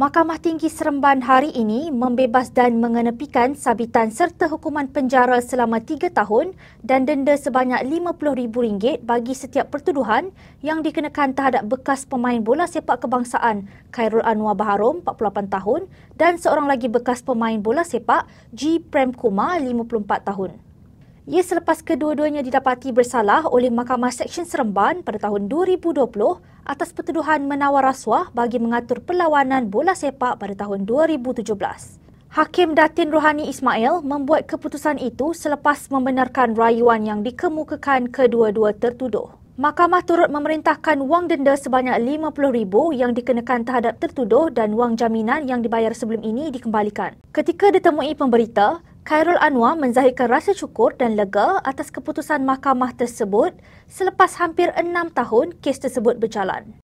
Mahkamah Tinggi Seremban hari ini membebas dan mengenepikan sabitan serta hukuman penjara selama 3 tahun dan denda sebanyak RM50,000 bagi setiap pertuduhan yang dikenakan terhadap bekas pemain bola sepak kebangsaan Khairul Anwar Baharum, 48 tahun dan seorang lagi bekas pemain bola sepak G. Prem Kumar, 54 tahun. Ia selepas kedua-duanya didapati bersalah oleh Mahkamah Seksyen Seremban pada tahun 2020 atas pertuduhan menawar rasuah bagi mengatur perlawanan bola sepak pada tahun 2017. Hakim Datin Rohani Ismail membuat keputusan itu selepas membenarkan rayuan yang dikemukakan kedua-dua tertuduh. Mahkamah turut memerintahkan wang denda sebanyak RM50,000 yang dikenakan terhadap tertuduh dan wang jaminan yang dibayar sebelum ini dikembalikan. Ketika ditemui pemberita, Khairul Anwar menzahirkan rasa syukur dan lega atas keputusan mahkamah tersebut selepas hampir enam tahun kes tersebut berjalan.